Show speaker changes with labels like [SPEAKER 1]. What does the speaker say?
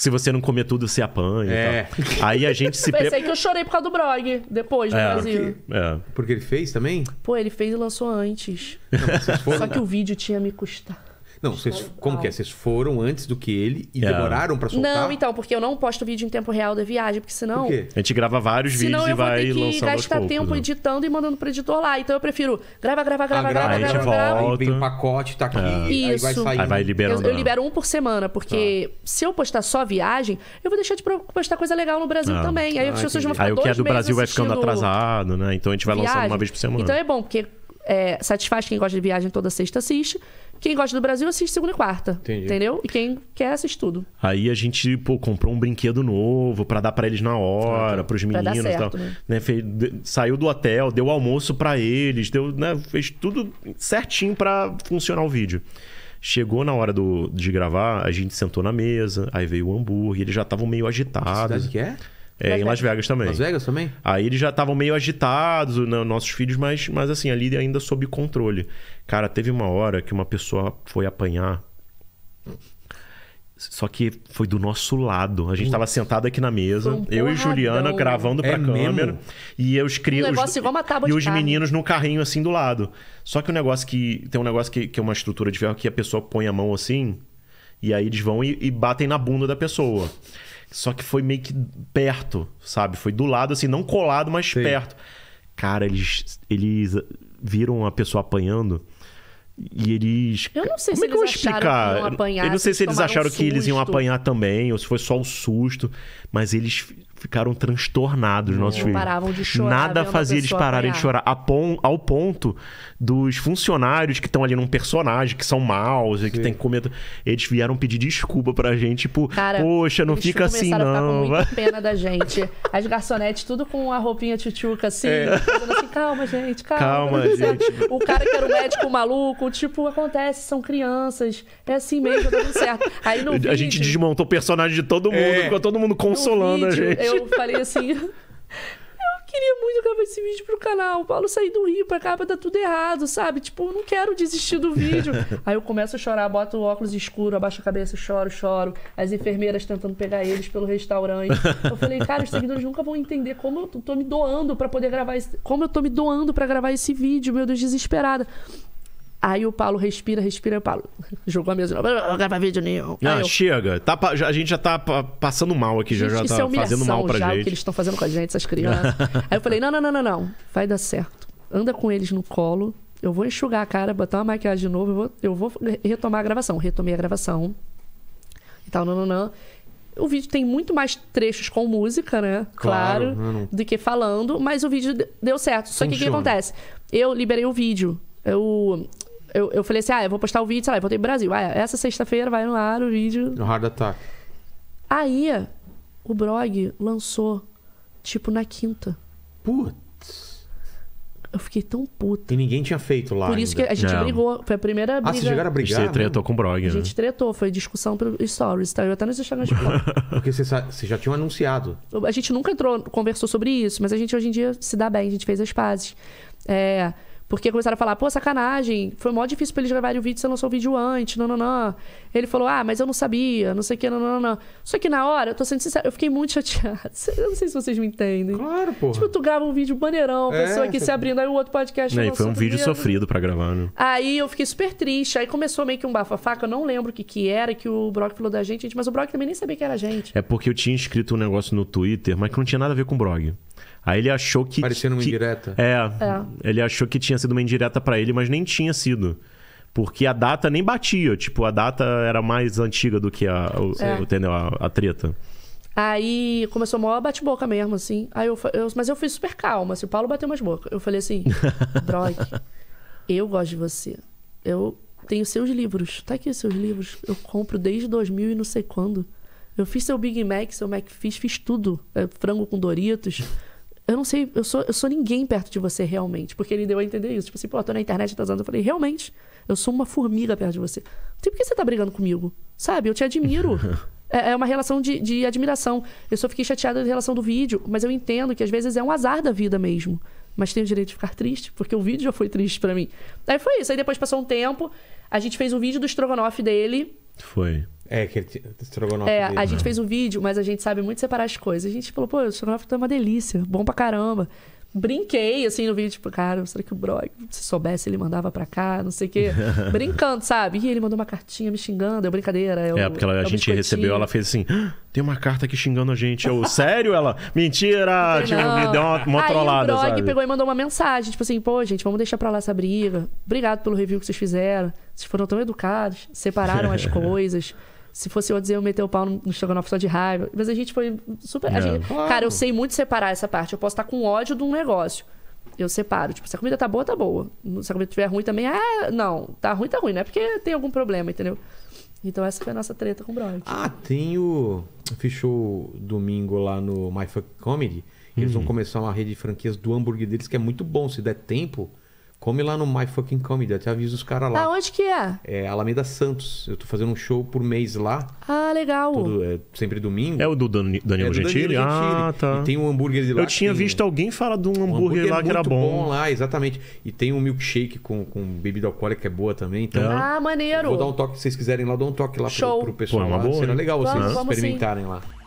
[SPEAKER 1] que se você não comer tudo, você apanha é. e tal. Aí a gente se... Pensei pre... que eu
[SPEAKER 2] chorei por causa do Brog, depois no é. Brasil.
[SPEAKER 1] Porque... É. Porque ele fez também?
[SPEAKER 2] Pô, ele fez e lançou antes. Não, Só que o vídeo tinha me custado.
[SPEAKER 1] Não, vocês, como que é? Vocês foram antes do que ele e yeah. É. demoraram pra soltar? Não,
[SPEAKER 2] então, porque eu não posto vídeo em tempo real da viagem, porque senão... Por a
[SPEAKER 1] gente grava vários senão vídeos e vai lançando Senão eu gastar tempo né?
[SPEAKER 2] editando e mandando pro editor lá. Então eu prefiro grava, grava, grava, ah, grava, grava, grava, grava.
[SPEAKER 1] Aí o um pacote, tá aqui, é. Isso. aí vai sair. Aí vai liberando. Eu, eu né? libero
[SPEAKER 2] um por semana, porque ah. se eu postar só viagem, eu vou deixar de postar coisa legal no Brasil ah. também. Aí ah, as pessoas entendi. vão ficar Aí o que é do Brasil vai ficando atrasado,
[SPEAKER 1] né? Então a gente vai viagem. lançando uma vez por semana. Então é
[SPEAKER 2] bom, porque é, satisfaz quem gosta de viagem toda sexta assiste. Quem gosta do Brasil assiste segunda e quarta. Entendi. Entendeu? E quem quer assiste tudo.
[SPEAKER 1] Aí a gente, pô, comprou um brinquedo novo para dar para eles na hora, para os meninos e tal. Né? Né? saiu do hotel, deu almoço para eles, deu, né? fez tudo certinho para funcionar o vídeo. Chegou na hora do, de gravar, a gente sentou na mesa, aí veio o hambúrguer, eles já estavam meio agitados. Que cidade que é? É, em Las Vegas também. Las Vegas também? Aí eles já estavam meio agitados, né, nossos filhos, mas, mas assim, ali ainda sob controle. Cara, teve uma hora que uma pessoa foi apanhar. Só que foi do nosso lado. A gente estava sentado aqui na mesa, um eu e Juliana gravando pra é câmera. Mesmo? E eu escrevi. Um negócio os, igual uma tábua E de os carne. meninos no carrinho assim do lado. Só que o um negócio que. Tem um negócio que, que é uma estrutura de ferro que a pessoa põe a mão assim. E aí eles vão e, e batem na bunda da pessoa. Só que foi meio que perto, sabe? Foi do lado, assim, não colado, mas Sim. perto. Cara, eles, eles viram a pessoa apanhando. E eles. Eu
[SPEAKER 2] não sei Como se é que eu vou explicar? Apanhar, eu não sei se eles acharam que eles iam apanhar
[SPEAKER 1] também, ou se foi só o um susto. Mas eles ficaram transtornados, não, nossos filhos. paravam de chorar. Nada fazia eles pararem apanhar. de chorar. Pon ao ponto dos funcionários que estão ali num personagem, que são maus, e que tem que comer. Eles vieram pedir desculpa pra gente, tipo, Cara, poxa, não fica assim, não. A com muita
[SPEAKER 2] pena da gente. As garçonetes, tudo com a roupinha tchutchuca, assim, é. assim calma, gente, calma. calma gente. O cara que era o médico maluco, tipo, acontece, são crianças. É assim mesmo, tá tudo certo. Aí no A vídeo, gente
[SPEAKER 1] desmontou o personagem de todo mundo, é. ficou todo mundo consolando vídeo, a gente eu
[SPEAKER 2] falei assim. eu queria muito gravar esse vídeo pro canal. O Paulo sair do Rio pra cá pra dar tudo errado, sabe? Tipo, eu não quero desistir do vídeo. Aí eu começo a chorar, boto o óculos escuro, abaixo a cabeça, choro, choro. As enfermeiras tentando pegar eles pelo restaurante. Eu falei, cara, os seguidores nunca vão entender como eu tô me doando para poder gravar esse... Como eu tô me doando para gravar esse vídeo, meu Deus, desesperada. Aí o Paulo respira, respira, Paulo jogou a mesa. Não grava vídeo nenhum. Não, eu...
[SPEAKER 1] chega. Tá, a gente já tá passando mal aqui, gente, já, já tá é fazendo mal pra já, gente. O que eles estão
[SPEAKER 2] fazendo com a gente, essas crianças. Aí eu falei: não, não, não, não, não. Vai dar certo. Anda com eles no colo. Eu vou enxugar a cara, botar uma maquiagem de novo. Eu vou, eu vou retomar a gravação. Retomei a gravação. E tal, não, não, não. O vídeo tem muito mais trechos com música, né? Claro. claro né, não... do que falando. Mas o vídeo deu certo. Só Funciona. que o que acontece? Eu liberei o vídeo eu eu, eu falei assim: ah, eu vou postar o vídeo, sei lá, eu voltei pro Brasil. Ah, essa sexta-feira vai no ar o vídeo. No Hard Attack. Aí, o Brog lançou, tipo, na quinta. Putz. Eu fiquei tão puta.
[SPEAKER 1] E ninguém tinha feito lá. Por isso ainda. que a gente
[SPEAKER 2] brigou. Foi a primeira briga. Ah, vocês chegaram a brigar? A gente tretou
[SPEAKER 1] com o Brog, A né? gente
[SPEAKER 2] tretou. Foi discussão pro Stories, tá? Eu até nos Instagram de
[SPEAKER 1] Porque vocês já tinham anunciado.
[SPEAKER 2] A gente nunca entrou, conversou sobre isso, mas a gente hoje em dia se dá bem. A gente fez as pazes. É... Porque começaram a falar, pô, sacanagem, foi mó difícil pra eles gravarem o vídeo, você lançou o vídeo antes, não, não, não. Ele falou, ah, mas eu não sabia, não sei o que, não, não, não. Só que na hora, eu tô sendo sincero, eu fiquei muito chateado. Eu não sei se vocês me entendem. Claro, pô. Tipo, tu grava um vídeo maneirão, a é, pessoa aqui você... se abrindo, aí o outro podcast... Não, foi um vídeo sofrido
[SPEAKER 1] pra gravar, né?
[SPEAKER 2] Aí eu fiquei super triste, aí começou meio que um bafafá, que eu não lembro o que que era, que o Brock falou da gente, mas o Brock também nem sabia que era a gente.
[SPEAKER 1] É porque eu tinha escrito um negócio no Twitter, mas que não tinha nada a ver com o Brock. Aí ele achou que. Parecendo uma indireta. Que, é, é, Ele achou que tinha sido uma indireta para ele, mas nem tinha sido. Porque a data nem batia. Tipo, a data era mais antiga do que a, o, é. entendeu? A, a, treta.
[SPEAKER 2] Aí começou a maior bate-boca mesmo, assim. Aí eu, eu, mas eu fui super calma. Assim, o Paulo bateu umas bocas. Eu falei assim: Brock, eu gosto de você. Eu tenho seus livros. Tá aqui seus livros. Eu compro desde 2000 e não sei quando. Eu fiz seu Big Mac, seu Mac Fish, fiz tudo. É, frango com Doritos eu não sei, eu sou, eu sou ninguém perto de você realmente. Porque ele deu a entender isso. Tipo assim, pô, eu tô na internet tá usando. Eu falei, realmente, eu sou uma formiga perto de você. Não sei por que você tá brigando comigo. Sabe? Eu te admiro. É, é, uma relação de, de admiração. Eu só fiquei chateada em relação do vídeo, mas eu entendo que às vezes é um azar da vida mesmo. Mas tenho o direito de ficar triste, porque o vídeo já foi triste para mim. Aí foi isso. Aí depois passou um tempo, a gente fez um vídeo do Stroganoff dele.
[SPEAKER 1] Foi. É, que ele estrogonofe. É, dele. a gente fez um
[SPEAKER 2] vídeo, mas a gente sabe muito separar as coisas. A gente falou, pô, o estrogonofe tá uma delícia, bom pra caramba. Brinquei, assim, no vídeo, tipo, cara, será que o Brog, se soubesse, ele mandava pra cá, não sei o quê. Brincando, sabe? E ele mandou uma cartinha me xingando, é brincadeira. É, é o, é porque ela, é a gente recebeu, ela
[SPEAKER 1] fez assim, ah, tem uma carta aqui xingando a gente. Eu, sério? Ela, mentira! Tipo, me deu uma, uma Aí trollada, o Brog sabe? pegou e
[SPEAKER 2] mandou uma mensagem, tipo assim, pô, gente, vamos deixar pra lá essa briga. Obrigado pelo review que vocês fizeram. Vocês foram tão educados, separaram as coisas. Se fosse eu dizer, eu meter o pau no, no estrogonofe só de raiva. Mas a gente foi super. É, gente... Claro. Cara, eu sei muito separar essa parte. Eu posso estar com ódio de um negócio. Eu separo. Tipo, se a comida tá boa, tá boa. Se a comida estiver ruim também, ah, não. Tá ruim, tá ruim. Não é porque tem algum problema, entendeu? Então essa foi a nossa treta com o Brody. Ah,
[SPEAKER 1] tem o. Fechou domingo lá no My Fuck Comedy. Eles vão uhum. começar uma rede de franquias do hambúrguer deles, que é muito bom. Se der tempo, Come lá no My Fucking Comedy, até aviso os caras lá. Ah,
[SPEAKER 2] onde que é?
[SPEAKER 1] É Alameda Santos. Eu tô fazendo um show por mês lá.
[SPEAKER 2] Ah, legal.
[SPEAKER 1] Todo, é, sempre domingo. É o do Dan é Gentili? Ah, tá. E tem um hambúrguer de lá. Eu tinha visto alguém falar de um hambúrguer, um hambúrguer lá muito que era bom. bom lá, exatamente. E tem um milkshake com, com bebida alcoólica que é boa também. Então, é. ah,
[SPEAKER 2] maneiro. Vou dar
[SPEAKER 1] um toque, se vocês quiserem lá, dou um toque lá show. Pro, pro é pessoal Show. é uma lá. Boa, Será legal vocês vamos, experimentarem lá.